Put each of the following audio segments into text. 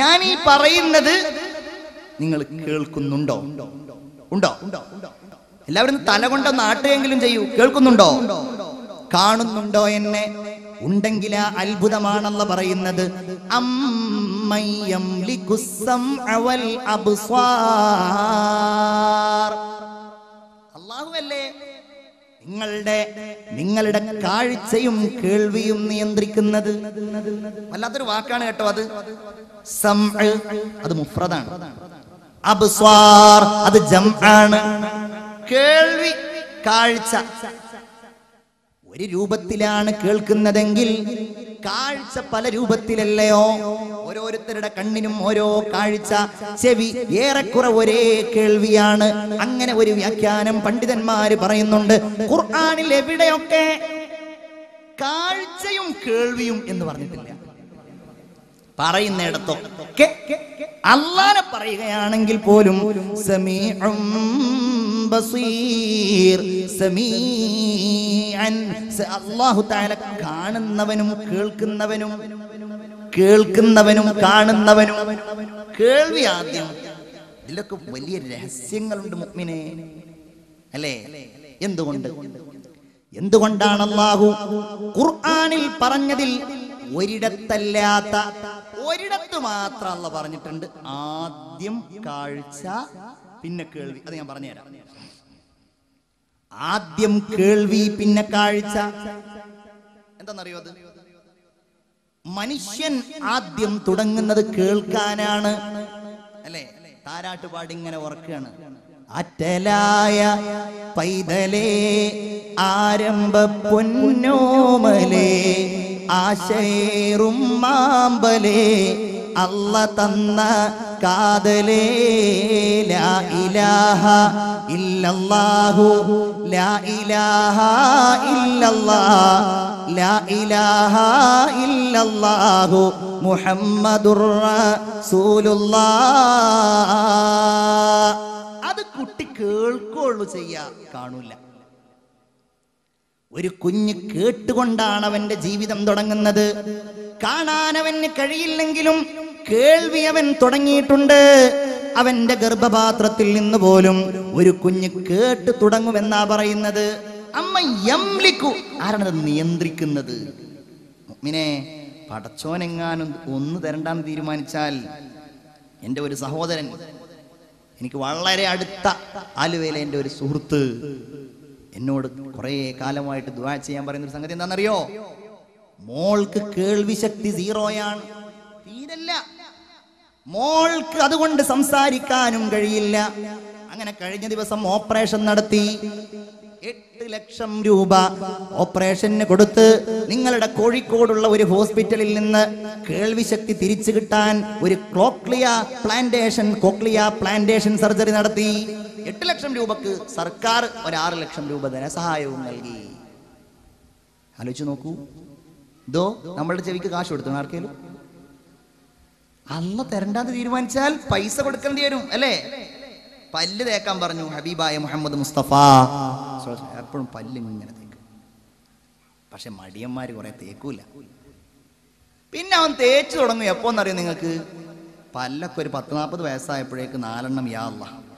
ഞാൻ ഈ പറയുന്നത് നിങ്ങൾ കേൾക്കുന്നുണ്ടോ ഉണ്ടോ എല്ലാവരും തല കൊണ്ട നാട്ടുകെങ്കിലും ചെയ്യൂ കേൾക്കുന്നുണ്ടോ കാണുന്നുണ്ടോ എന്നെ ഉണ്ടെങ്കിൽ അത്ഭുതമാണെന്ന് പറയുന്നത് അമ്മയ്യം അവൽ അബുസ്വാർ നിങ്ങളുടെ നിങ്ങളുടെ കാഴ്ചയും കേൾവിയും നിയന്ത്രിക്കുന്നത് വല്ലാത്തൊരു വാക്കാണ് കേട്ടോ അത് അത് മുഫ്രദാണ് അബ്സ്വാർ അത് ജം ആണ് കേൾവി കാഴ്ച ഒരു രൂപത്തിലാണ് കേൾക്കുന്നതെങ്കിൽ കാഴ്ച പല രൂപത്തിലല്ലയോ ഓരോരുത്തരുടെ കണ്ണിനും ഓരോ കാഴ്ച ചെവി ഏറെക്കുറെ ഒരേ കേൾവിയാണ് അങ്ങനെ ഒരു വ്യാഖ്യാനം പണ്ഡിതന്മാര് പറയുന്നുണ്ട് ഖുർആാനിൽ എവിടെയൊക്കെ കാഴ്ചയും കേൾവിയും എന്ന് പറഞ്ഞിട്ടില്ല പറയുന്നിടത്തൊക്കെ അള്ളാനെ പറയുകയാണെങ്കിൽ പോലും സമീ ബസീർ സമീഅൻ അല്ലാഹു തആല കാണുന്നവനും കേൾക്കുന്നവനും കേൾക്കുന്നവനും കാണുന്നവനും കേൾവി ആദ്യം ഇതിലൊക്കെ വലിയ രഹസ്യങ്ങളുണ്ട് മുഗ്മിനെ അല്ലേ എന്തുകൊണ്ട് എന്തുകൊണ്ടാണ് അള്ളാഹു ഖുർആാനിൽ പറഞ്ഞതിൽ ഒരിടത്തല്ലാത്ത ഒരിടത്ത് മാത്രം അല്ല പറഞ്ഞിട്ടുണ്ട് ആദ്യം കാഴ്ച പിന്നെ കേൾവി അത് ഞാൻ പറഞ്ഞുതരാം ആദ്യം കേൾവി പിന്നെ കാഴ്ച എന്താണെന്നറിയോ അത് മനുഷ്യൻ ആദ്യം തുടങ്ങുന്നത് കേൾക്കാനാണ് അല്ലേ താരാട്ട് പാടി ഇങ്ങനെ ഓർക്കുകയാണ് അറ്റലായ പൈതലേ ആരംഭ പൊന്നോമലേ ആശയേറും മാമ്പലേ അല്ല തന്ന കാതലേഹു ലാ ഇലാഹ ഇല്ലല്ലാഹു ലാ ഇലാഹ ഇല്ലല്ലാഹ് അത് കുട്ടി കേൾക്കുള്ളൂ ചെയ്യാ കാണൂല ഒരു കുഞ്ഞ് കേട്ടുകൊണ്ടാണ് അവന്റെ ജീവിതം തുടങ്ങുന്നത് കാണാനവന് കഴിയില്ലെങ്കിലും കേൾവി അവൻ തുടങ്ങിയിട്ടുണ്ട് അവന്റെ ഗർഭപാത്രത്തിൽ നിന്ന് പോലും ഒരു കുഞ്ഞ് കേട്ട് തുടങ്ങുമെന്നാ പറയുന്നത് അമ്മ യംലിക്കു ആരാണത് നിയന്ത്രിക്കുന്നത് മിനെ പടച്ചോനെങ്ങാനും ഒന്ന് തരണ്ടാന്ന് തീരുമാനിച്ചാൽ എൻ്റെ ഒരു സഹോദരൻ എനിക്ക് വളരെ അടുത്ത ആലുവയിലെ എൻ്റെ ഒരു സുഹൃത്ത് എന്നോട് കുറേ കാലമായിട്ട് ദുവാ ചെയ്യാൻ പറയുന്ന ഒരു സംഗതി എന്താണെന്നറിയോ മോൾക്ക് കേൾവി ശക്തി സീറോയാണ് തീരല്ല മോൾക്ക് അതുകൊണ്ട് സംസാരിക്കാനും കഴിയില്ല അങ്ങനെ കഴിഞ്ഞ ദിവസം ഓപ്പറേഷൻ നടത്തി എട്ട് ലക്ഷം രൂപ ഓപ്പറേഷന് കൊടുത്ത് നിങ്ങളുടെ കോഴിക്കോടുള്ള ഒരു ഹോസ്പിറ്റലിൽ നിന്ന് കേൾവിശക്തി തിരിച്ചു കിട്ടാൻ ഒരു cochlear plantation cochlear plantation surgery നടത്തി എട്ട് ലക്ഷം രൂപക്ക് സർക്കാർ ഒരാറ് ലക്ഷം രൂപ ധനസഹായവും നൽകി ആലോചിച്ചു നോക്കൂ ഇതോ നമ്മളുടെ ചെവിക്ക് കാശ് കൊടുത്തു ആർക്കേലും അല്ല തരണ്ടാന്ന് തീരുമാനിച്ചാൽ പൈസ കൊടുക്കേണ്ടി വരും അല്ലേ പല്ല് തേക്കാൻ പറഞ്ഞു ഹബീബായ മുഹമ്മദ് മുസ്തഫ എപ്പോഴും പല്ല് ഇങ്ങനെ തേക്കും പക്ഷെ മടിയന്മാര് കുറെ തേക്കൂല പിന്നെ അവൻ തേച്ചു തുടങ്ങും എപ്പോന്നറിയോ നിങ്ങൾക്ക് പല്ലൊക്കെ ഒരു പത്ത് നാൽപ്പത് വയസ്സായപ്പോഴേക്ക് നാലെണ്ണം യാള അല്ല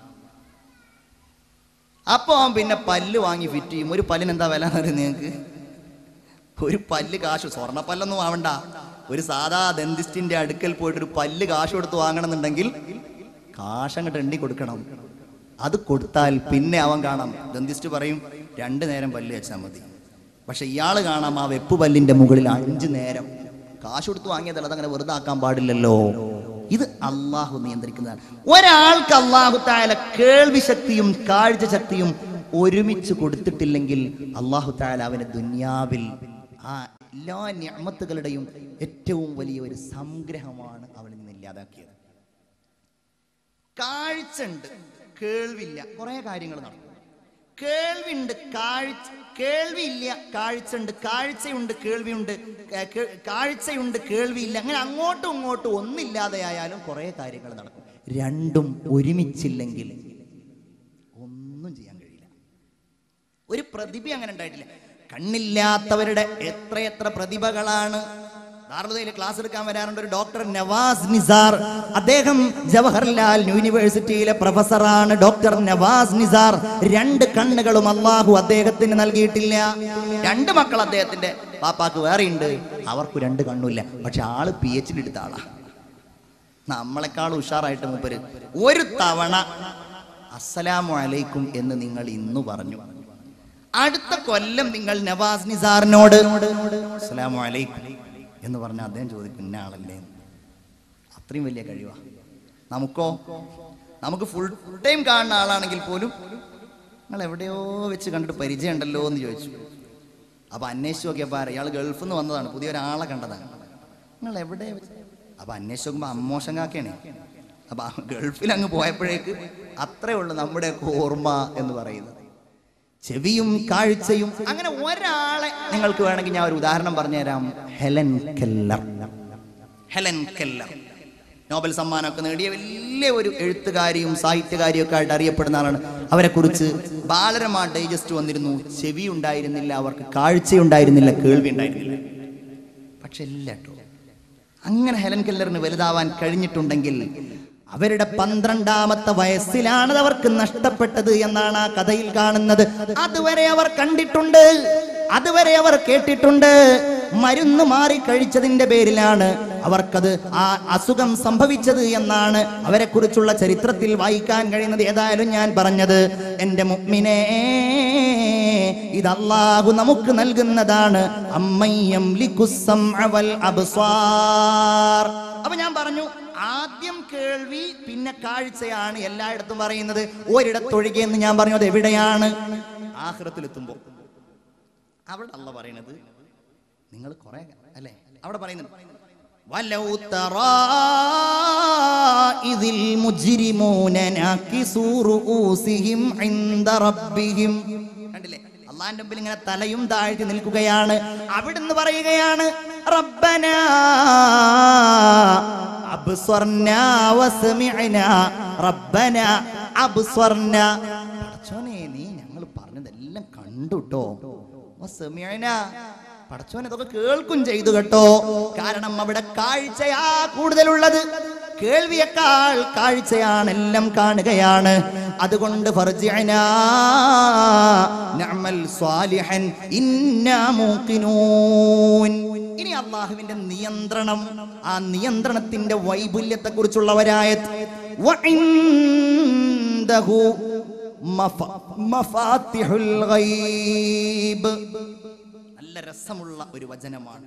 അപ്പോൾ അവൻ പിന്നെ പല്ല് വാങ്ങി ഫിറ്റ് ചെയ്യും ഒരു പല്ലിന് എന്താ വില എന്നറിയും നിങ്ങൾക്ക് ഒരു പല്ല് സ്വർണ്ണ പല്ലൊന്നും ആവണ്ട ഒരു സാധാ ദന്തിസ്റ്റിന്റെ അടുക്കൽ പോയിട്ട് ഒരു പല്ല് കാശ് കൊടുത്ത് വാങ്ങണമെന്നുണ്ടെങ്കിൽ കാശ് അങ്ങോട്ട് എണ്ണി കൊടുക്കണം അത് കൊടുത്താൽ പിന്നെ അവൻ കാണാം ദന്തിസ്റ്റ് പറയും രണ്ട് നേരം പല്ല് വെച്ചാൽ മതി പക്ഷെ ഇയാൾ കാണാം ആ വെപ്പ് പല്ലിന്റെ മുകളിൽ അഞ്ച് നേരം കാശ് കൊടുത്ത് വാങ്ങിയതല്ല അതങ്ങനെ വെറുതെ ആക്കാൻ പാടില്ലല്ലോ ഇത് അള്ളാഹു നിയന്ത്രിക്കുന്നതാണ് ഒരാൾക്ക് അള്ളാഹു താല കേൾവി ശക്തിയും കാഴ്ച ശക്തിയും ഒരുമിച്ച് കൊടുത്തിട്ടില്ലെങ്കിൽ അള്ളാഹു താല അവന് ദുന്യാവിൽ ആ എല്ലാ ഞാമത്തുകളുടെയും ഏറ്റവും വലിയ ഒരു സംഗ്രഹമാണ് അവളിൽ നിന്ന് ഇല്ലാതാക്കിയത് ഉണ്ട് കേൾവില്ല കുറേ കാര്യങ്ങൾ നടക്കും കേൾവിണ്ട് കാഴ്ച കേൾവിയില്ല ഉണ്ട് കാഴ്ചയുണ്ട് കേൾവിയുണ്ട് കാഴ്ചയുണ്ട് കേൾവിയില്ല അങ്ങനെ അങ്ങോട്ടും ഇങ്ങോട്ടും ഒന്നില്ലാതെ ആയാലും കുറേ കാര്യങ്ങൾ നടക്കും രണ്ടും ഒരുമിച്ചില്ലെങ്കിൽ ഒന്നും ചെയ്യാൻ കഴിയില്ല ഒരു പ്രതിഭ അങ്ങനെ ഉണ്ടായിട്ടില്ല കണ്ണില്ലാത്തവരുടെ എത്രയെത്ര പ്രതിഭകളാണ് ദാറുദയിൽ ക്ലാസ് എടുക്കാൻ വരാറുണ്ട് ഒരു ഡോക്ടർ നവാസ് നിസാർ അദ്ദേഹം ജവഹർലാൽ യൂണിവേഴ്സിറ്റിയിലെ പ്രൊഫസറാണ് ഡോക്ടർ നവാസ് നിസാർ രണ്ട് കണ്ണുകളും അള്ളാഹു അദ്ദേഹത്തിന് നൽകിയിട്ടില്ല രണ്ട് മക്കൾ അദ്ദേഹത്തിന്റെ പാപ്പാക്ക് വേറെയുണ്ട് അവർക്ക് രണ്ട് കണ്ണുമില്ല പക്ഷെ ആള് പി എച്ച് ഡി എടുത്ത ആളാ നമ്മളെക്കാൾ ഉഷാറായിട്ട് മൂപ്പര് ഒരു തവണ അസ്സലാമു അലൈക്കും എന്ന് നിങ്ങൾ ഇന്ന് പറഞ്ഞു അടുത്ത കൊല്ലം നിങ്ങൾ നവാസ് നിസാറിനോട് അലൈക്കും എന്ന് പറഞ്ഞ അദ്ദേഹം ചോദിക്കും ആളല്ലേ അത്രയും വലിയ കഴിവാ നമുക്കോ നമുക്ക് ഫുൾ ടൈം കാണുന്ന ആളാണെങ്കിൽ പോലും നിങ്ങൾ എവിടെയോ വെച്ച് കണ്ടിട്ട് പരിചയം ഉണ്ടല്ലോ എന്ന് ചോദിച്ചു അപ്പോൾ അന്വേഷിച്ചു നോക്കിയപ്പോൾ ആരാ ഇയാൾ ഗൾഫിൽ നിന്ന് വന്നതാണ് പുതിയ ഒരാളെ കണ്ടതാണ് നിങ്ങൾ എവിടെ അപ്പോൾ അന്വേഷിച്ചു നോക്കുമ്പോൾ അമ്മോശം കാക്കയാണ് അപ്പൊ ഗൾഫിൽ അങ്ങ് പോയപ്പോഴേക്ക് അത്രേ ഉള്ളൂ നമ്മുടെ ഓർമ്മ എന്ന് പറയുന്നത് ചെവിയും കാഴ്ചയും അങ്ങനെ ഒരാളെ നിങ്ങൾക്ക് വേണമെങ്കിൽ ഞാൻ ഒരു ഉദാഹരണം പറഞ്ഞുതരാം Helen Keller Helen Keller Nobel സമ്മാനമൊക്കെ നേടിയ വലിയ ഒരു എഴുത്തുകാരിയും സാഹിത്യകാരിയും ഒക്കെ ആയിട്ട് അറിയപ്പെടുന്ന ആളാണ് അവരെ കുറിച്ച് ബാലരമ ഡൈജസ്റ്റ് വന്നിരുന്നു ചെവി ഉണ്ടായിരുന്നില്ല അവർക്ക് കാഴ്ചയുണ്ടായിരുന്നില്ല കേൾവി ഉണ്ടായിരുന്നില്ല പക്ഷെ ഇല്ല കേട്ടോ അങ്ങനെ ഹെലൻ കെല്ലറിന് വലുതാവാൻ കഴിഞ്ഞിട്ടുണ്ടെങ്കിൽ അവരുടെ പന്ത്രണ്ടാമത്തെ വയസ്സിലാണ് അവർക്ക് നഷ്ടപ്പെട്ടത് എന്നാണ് ആ കഥയിൽ കാണുന്നത് അതുവരെ അവർ കണ്ടിട്ടുണ്ട് അതുവരെ അവർ കേട്ടിട്ടുണ്ട് മരുന്ന് മാറി കഴിച്ചതിന്റെ പേരിലാണ് അവർക്കത് ആ അസുഖം സംഭവിച്ചത് എന്നാണ് അവരെക്കുറിച്ചുള്ള ചരിത്രത്തിൽ വായിക്കാൻ കഴിയുന്നത് ഏതായാലും ഞാൻ പറഞ്ഞത് എൻ്റെ മുഗ്മിനെ ഇത് നമുക്ക് നൽകുന്നതാണ് അമ്മയ്യം ലിക്കുസം അവൽ അബ്സ്വാർ അപ്പൊ ഞാൻ പറഞ്ഞു ആദ്യം കേൾവി പിന്നെ കാഴ്ചയാണ് എല്ലായിടത്തും പറയുന്നത് ഒരിടത്തൊഴികെ എന്ന് ഞാൻ പറഞ്ഞു അത് എവിടെയാണ് ആഹ്റത്തിലെത്തുമ്പോൾ അവിടെ അല്ല പറയുന്നത് നിങ്ങൾ കുറെ അല്ലെ അവിടെ പറയുന്നത് അള്ളാന്റെ മുമ്പിൽ ഇങ്ങനെ തലയും താഴ്ത്തി നിൽക്കുകയാണ് നിന്ന് പറയുകയാണ് ربنا അബ്സർനാ വസ്മിഅനാ റബ്ബന അബ്സർനാ പടച്ചോനെ നീ ഞങ്ങൾ പറഞ്ഞതെല്ലാം കണ്ടു കേട്ടോ വസ്മിഅനാ പടച്ചോനെ അതൊക്കെ കേൾക്കും ചെയ്തു കേട്ടോ കാരണം അവിടെ കാഴ്ചയാ കൂടുതലുള്ളത് കേൾവിയേക്കാൾ കാഴ്ചയാണ് എല്ലാം കാണുകയാണ് അതുകൊണ്ട് ഇനി അള്ളാഹുവിന്റെ നിയന്ത്രണം ആ നിയന്ത്രണത്തിന്റെ വൈപുല്യത്തെ കുറിച്ചുള്ളവരായ നല്ല രസമുള്ള ഒരു വചനമാണ്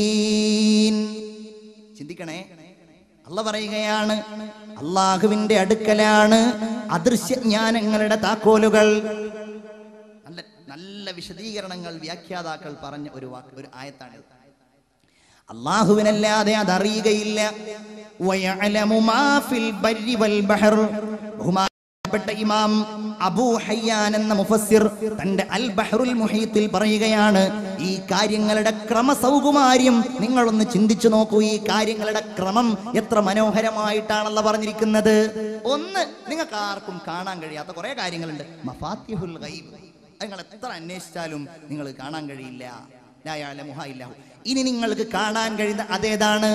അള്ള പറയുകയാണ് അള്ളാഹുവിന്റെ അടുക്കലാണ് ജ്ഞാനങ്ങളുടെ താക്കോലുകൾ നല്ല നല്ല വിശദീകരണങ്ങൾ വ്യാഖ്യാതാക്കൾ പറഞ്ഞ ഒരു വാക്ക് ഒരു ആയത്താണിത് അള്ളാഹുവിനല്ലാതെ അതറിയുകയില്ല ബഹുമാനപ്പെട്ട ഇമാം അബൂ ഹയ്യാൻ എന്ന മുഫസ്സിർ തന്റെ അൽ ബഹ്റുൽ മുഹീത്തിൽ പറയുകയാണ് ഈ കാര്യങ്ങളുടെ ക്രമസൗകുമാര്യം നിങ്ങളൊന്ന് ചിന്തിച്ചു നോക്കൂ ഈ കാര്യങ്ങളുടെ ക്രമം എത്ര മനോഹരമായിട്ടാണല്ലോ പറഞ്ഞിരിക്കുന്നത് ഒന്ന് നിങ്ങൾക്ക് ആർക്കും കാണാൻ കഴിയാത്ത കുറെ കാര്യങ്ങളുണ്ട് ഗൈബ് നിങ്ങൾ എത്ര അന്വേഷിച്ചാലും നിങ്ങൾ കാണാൻ കഴിയില്ല ഇനി നിങ്ങൾക്ക് കാണാൻ കഴിയുന്ന അതേതാണ്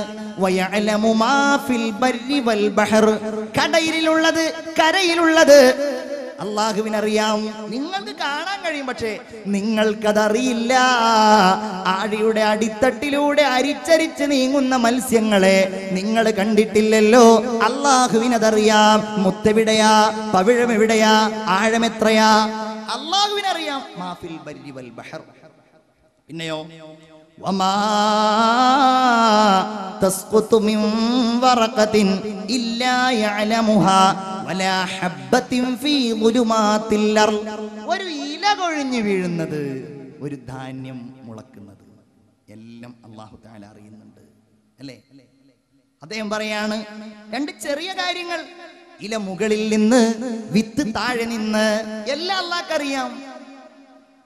കടയിലുള്ളത് കരയിലുള്ളത് അള്ളാഹുവിനറിയാം നിങ്ങൾക്ക് കാണാൻ കഴിയും പക്ഷേ നിങ്ങൾക്കതറിയില്ല ആഴിയുടെ അടിത്തട്ടിലൂടെ അരിച്ചരിച്ച് നീങ്ങുന്ന മത്സ്യങ്ങളെ നിങ്ങൾ കണ്ടിട്ടില്ലല്ലോ അള്ളാഹുവിനതറിയാം മുത്തെവിടെയാ പവിഴമെവിടെയാ ആഴമെത്രയാ അള്ളാഹുവിനറിയാം മാഫിൽ ബരി വൽ ബഹർ പിന്നെയോ ഒരു ഇല കൊഴിഞ്ഞു വീഴുന്നത് ഒരു ധാന്യം മുളക്കുന്നത് എല്ലാം അള്ളാഹു താല അറിയുന്നുണ്ട് അല്ലേ അദ്ദേഹം പറയാണ് രണ്ട് ചെറിയ കാര്യങ്ങൾ ഇല മുകളിൽ നിന്ന് വിത്ത് താഴെ നിന്ന് എല്ലാം അള്ളാഹ്ക്കറിയാം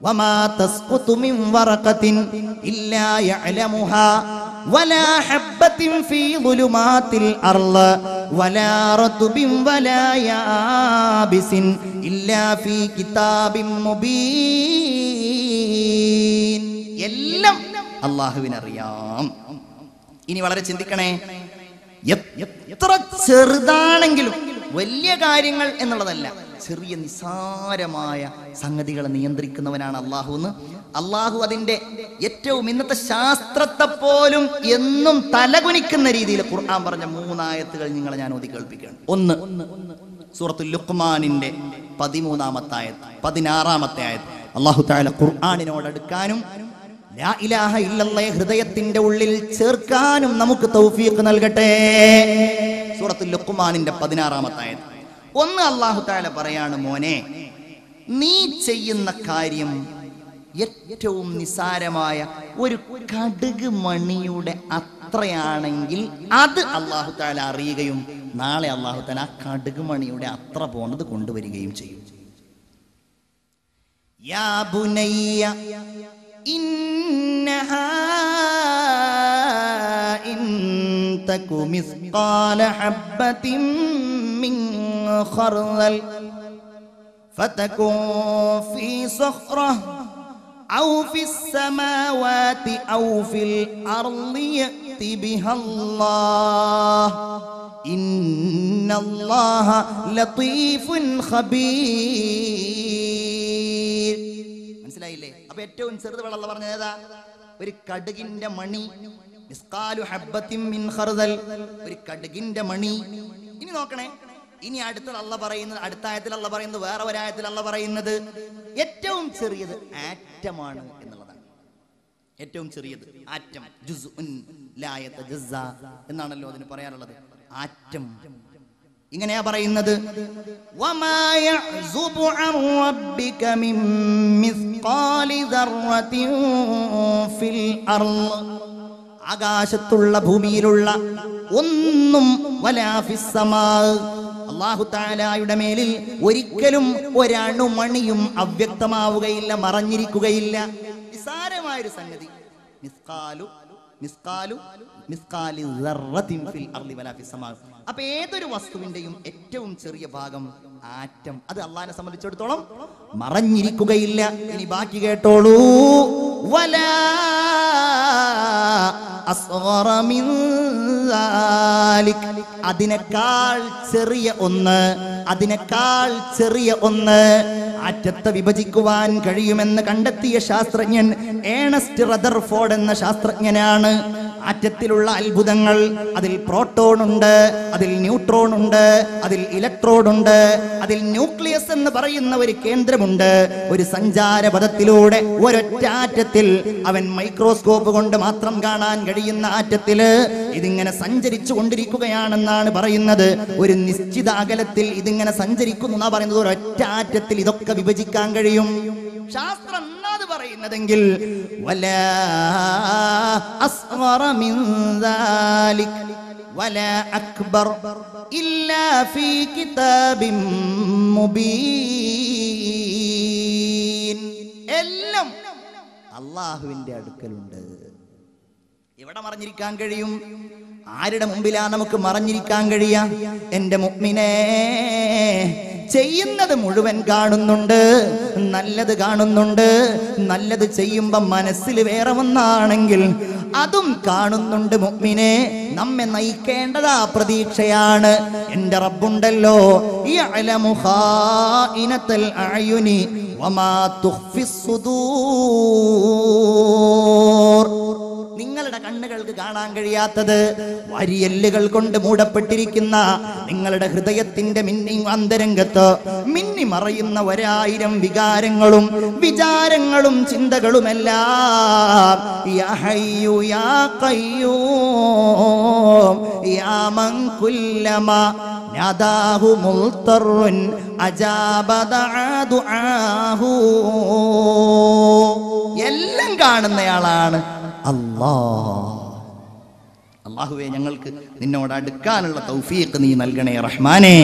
وما تسقط من ورقة إلا يعلمها ولا حبة في ظلمات الأرض ولا رطب ولا يابس إلا في كتاب مبين എല്ലാം അള്ളാഹുവിനറിയാം ഇനി വളരെ ചിന്തിക്കണേ എത്ര ചെറുതാണെങ്കിലും വലിയ കാര്യങ്ങൾ എന്നുള്ളതല്ല ചെറിയ നിസാരമായ സംഗതികളെ നിയന്ത്രിക്കുന്നവനാണ് അള്ളാഹു എന്ന് അള്ളാഹു അതിന്റെ ഏറ്റവും ഇന്നത്തെ ശാസ്ത്രത്തെ പോലും എന്നും തലകുനിക്കുന്ന രീതിയിൽ ഖുർആൻ പറഞ്ഞ മൂന്നായത്തുകൾ നിങ്ങളെ ഞാൻ ഓതി കേൾപ്പിക്കുകയാണ് ഒന്ന് സൂറത്തു ലുക്മാനിന്റെ പതിമൂന്നാമത്തെ ആയത് പതിനാറാമത്തെ ആയത് അള്ളാഹു താല ലാ ഇലാഹ ഇല്ലല്ലേ ഹൃദയത്തിന്റെ ഉള്ളിൽ ചേർക്കാനും നമുക്ക് തൗഫീഖ് നൽകട്ടെ സൂറത്തുൽ ലുക്മാനിന്റെ പതിനാറാമത്തെ ആയത് ഒന്ന് അള്ളാഹു താല പറയാണ് മോനെ നീ ചെയ്യുന്ന കാര്യം ഏറ്റവും നിസാരമായ ഒരു കടുക് മണിയുടെ അത്രയാണെങ്കിൽ അത് അള്ളാഹു താല അറിയുകയും നാളെ അള്ളാഹു താല ആ കടുക് മണിയുടെ അത്ര പോണത് കൊണ്ടുവരികയും ചെയ്യും يا بني إنها إن تك مثقال خردل فتكون في صخرة أو في السماوات أو في الأرض يأتي بها الله إن الله لطيف خبير മനസ്സിലായില്ലേ അപ്പൊ ഏറ്റവും ചെറുത് വെള്ളം പറഞ്ഞ ഏതാ ഒരു കടുകിന്റെ മണി ഒരു കടുകിന്റെ മണി ഇനി നോക്കണേ ഇനി അടുത്ത അള്ള പറയുന്നത് അടുത്ത ആയത്തിൽ അള്ള പറയുന്നത് വേറെ ഒരായത്തിൽ അള്ള പറയുന്നത് ഏറ്റവും ചെറിയത് ആറ്റമാണ് എന്നുള്ളതാണ് ഏറ്റവും ചെറിയത് ആറ്റം എന്നാണല്ലോ അതിന് പറയാനുള്ളത് ആറ്റം ഇങ്ങനെയാ പറയുന്നത് ആകാശത്തുള്ള ഭൂമിയിലുള്ള ഒന്നും അള്ളാഹു താലായുടെ മേലിൽ ഒരിക്കലും ഒരണുമണിയും അവ്യക്തമാവുകയില്ല മറഞ്ഞിരിക്കുകയില്ല നിസാരമായൊരു സംഗതി മിസ്കാലു മിസ്കാലു മിസ്കാലി ഫിൽ അർളി വലാ ഫിസ് സമാ അപ്പൊ ഏതൊരു വസ്തുവിന്റെയും ഏറ്റവും ചെറിയ ഭാഗം ആറ്റം അത് അള്ളാഹിനെ സംബന്ധിച്ചിടത്തോളം മറഞ്ഞിരിക്കുകയില്ല ഇനി ബാക്കി കേട്ടോളൂ വലാ അതിനേക്കാൾ ചെറിയ ഒന്ന് അതിനേക്കാൾ ചെറിയ ഒന്ന് അറ്റത്തെ വിഭജിക്കുവാൻ കഴിയുമെന്ന് കണ്ടെത്തിയ ശാസ്ത്രജ്ഞൻ ഏണസ്റ്റ് റദർഫോർഡ് എന്ന ശാസ്ത്രജ്ഞനാണ് ആറ്റത്തിലുള്ള അത്ഭുതങ്ങൾ അതിൽ പ്രോട്ടോൺ ഉണ്ട് അതിൽ ന്യൂട്രോൺ ഉണ്ട് അതിൽ ഇലക്ട്രോൺ ഉണ്ട് അതിൽ ന്യൂക്ലിയസ് എന്ന് പറയുന്ന ഒരു കേന്ദ്രമുണ്ട് ഒരു സഞ്ചാരപഥത്തിലൂടെ ഒരൊറ്റ ആറ്റത്തിൽ അവൻ മൈക്രോസ്കോപ്പ് കൊണ്ട് മാത്രം കാണാൻ കഴിയുന്ന ആറ്റത്തില് ഇതിങ്ങനെ സഞ്ചരിച്ചു കൊണ്ടിരിക്കുകയാണെന്നാണ് പറയുന്നത് ഒരു നിശ്ചിത അകലത്തിൽ ഇതിങ്ങനെ സഞ്ചരിക്കുന്നു എന്നാ പറയുന്നത് ഒരൊറ്റ ആറ്റത്തിൽ ഇതൊക്കെ വിഭജിക്കാൻ കഴിയും ശാസ്ത്രം പറയുന്നതെങ്കിൽ എല്ലാം അള്ളാഹുവിന്റെ അടുക്കലുണ്ട് എവിടെ മറിഞ്ഞിരിക്കാൻ കഴിയും ആരുടെ മുമ്പിലാ നമുക്ക് മറഞ്ഞിരിക്കാൻ കഴിയ എന്റെ മുഗ്മിനേ ചെയ്യുന്നത് മുഴുവൻ കാണുന്നുണ്ട് നല്ലത് കാണുന്നുണ്ട് നല്ലത് ചെയ്യുമ്പോൾ മനസ്സിൽ വേറെ ഒന്നാണെങ്കിൽ അതും കാണുന്നുണ്ട് മുഗ്മിനെ നമ്മെ നയിക്കേണ്ടത് ആ പ്രതീക്ഷയാണ് എൻ്റെ റബ്ബുണ്ടല്ലോ ഈ ഇനത്തൽ അയുനി വമാ സുദൂർ നിങ്ങളുടെ കണ്ണുകൾക്ക് കാണാൻ കഴിയാത്തത് വരിയല്ലുകൾ കൊണ്ട് മൂടപ്പെട്ടിരിക്കുന്ന നിങ്ങളുടെ ഹൃദയത്തിന്റെ മിന്നി അന്തരംഗത്ത് മിന്നി മറയുന്ന ഒരായിരം വികാരങ്ങളും വിചാരങ്ങളും ചിന്തകളുമെല്ലാം എല്ലാം കാണുന്നയാളാണ് അള്ളാ അള്ളാഹുവെ ഞങ്ങൾക്ക് നിന്നോട് അടുക്കാനുള്ള തൗഫീഖ് നീ നൽകണേ റഹ്മാനേ